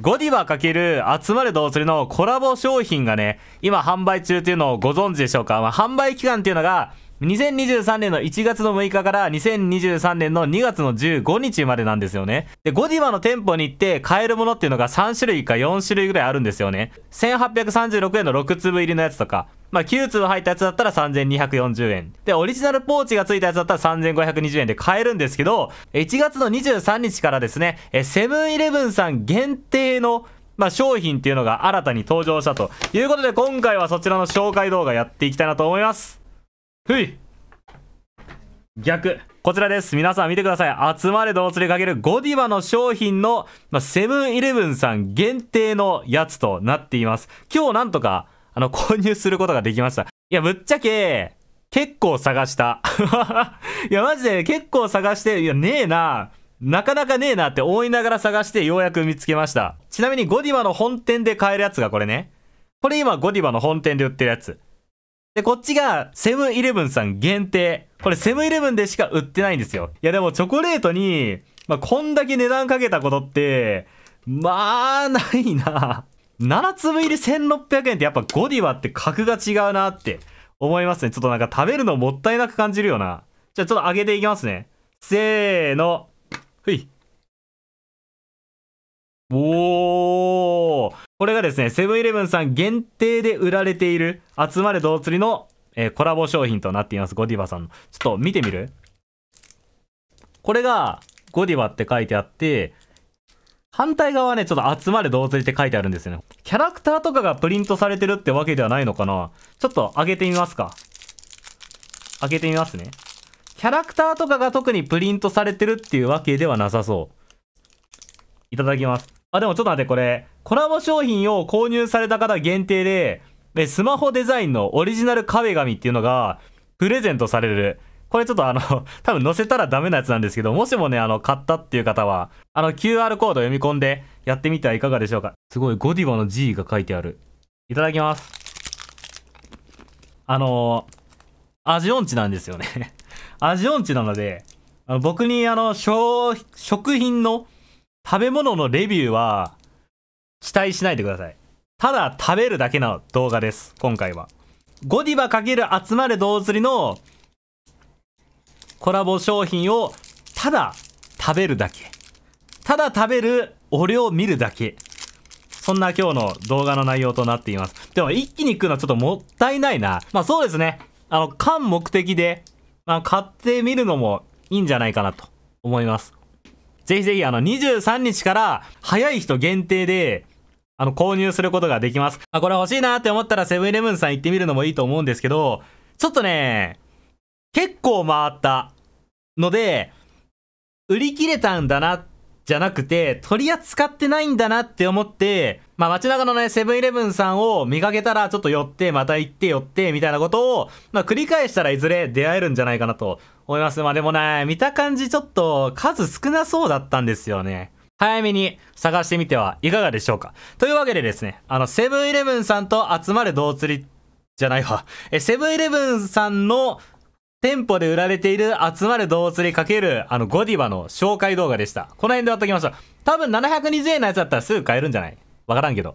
ゴディバ×集まれ動釣りのコラボ商品がね、今販売中っていうのをご存知でしょうかまあ、販売期間っていうのが、2023年の1月の6日から2023年の2月の15日までなんですよね。で、ゴディバの店舗に行って買えるものっていうのが3種類か4種類ぐらいあるんですよね。1836円の6粒入りのやつとか、まあ、9粒入ったやつだったら3240円。で、オリジナルポーチが付いたやつだったら3520円で買えるんですけど、1月の23日からですね、セブンイレブンさん限定のまあ、商品っていうのが新たに登場したということで今回はそちらの紹介動画やっていきたいなと思います。ふい逆こちらです皆さん見てください集まれどう連れかけるゴディバの商品の、まセブンイレブンさん限定のやつとなっています今日なんとかあの 購入することができましたいやぶっちゃけ結構探した いやマジで結構探していやねえななかなかねえなって思いながら探してようやく見つけましたちなみにゴディバの本店で買えるやつがこれねこれ今ゴディバの本店で売ってるやつで、こっちがセブンイレブンさん限定。これセブンイレブンでしか売ってないんですよ。いやでもチョコレートに、まあ、こんだけ値段かけたことって、まあ、ないな。7粒入り1600円ってやっぱゴディバって格が違うなって思いますね。ちょっとなんか食べるのもったいなく感じるよな。じゃあちょっと上げていきますね。せーの。ふい。おー。これがですね、セブンイレブンさん限定で売られている、集まれどう釣りの、えー、コラボ商品となっています。ゴディバさんの。ちょっと見てみるこれが、ゴディバって書いてあって、反対側はね、ちょっと集まれどう釣りって書いてあるんですよね。キャラクターとかがプリントされてるってわけではないのかなちょっと上げてみますか。開けてみますね。キャラクターとかが特にプリントされてるっていうわけではなさそう。いただきます。あ、でもちょっと待って、これ、コラボ商品を購入された方限定で、え、スマホデザインのオリジナル壁紙っていうのが、プレゼントされる。これちょっとあの、多分載せたらダメなやつなんですけど、もしもね、あの、買ったっていう方は、あの、QR コード読み込んでやってみてはいかがでしょうか。すごい、ゴディバの G が書いてある。いただきます。あのー、味音痴なんですよね 味音痴なので、あの僕にあの、食品の食べ物のレビューは期待しないでください。ただ食べるだけの動画です、今回は。ゴディバ×集まれ動釣りのコラボ商品をただ食べるだけ。ただ食べる俺を見るだけ。そんな今日の動画の内容となっています。でも一気に食うのはちょっともったいないな。まあそうですね。あの、缶目的で、まあ買ってみるのもいいんじゃないかなと思います。ぜひぜひあの23日から早い人限定であの購入することができます。あ、これ欲しいなって思ったらセブンイレブンさん行ってみるのもいいと思うんですけど、ちょっとね、結構回ったので、売り切れたんだなっじゃなくて、取り扱ってないんだなって思って、まあ街中のね、セブンイレブンさんを見かけたらちょっと寄って、また行って寄って、みたいなことを、まあ繰り返したらいずれ出会えるんじゃないかなと思います。まあでもね、見た感じちょっと数少なそうだったんですよね。早めに探してみてはいかがでしょうか。というわけでですね、あの、セブンイレブンさんと集まる道釣りじゃないわ。え、セブンイレブンさんの店舗で売られている集まる動物にかける、あの、ゴディバの紹介動画でした。この辺で終わっときましょう。多分720円のやつだったらすぐ買えるんじゃないわからんけど。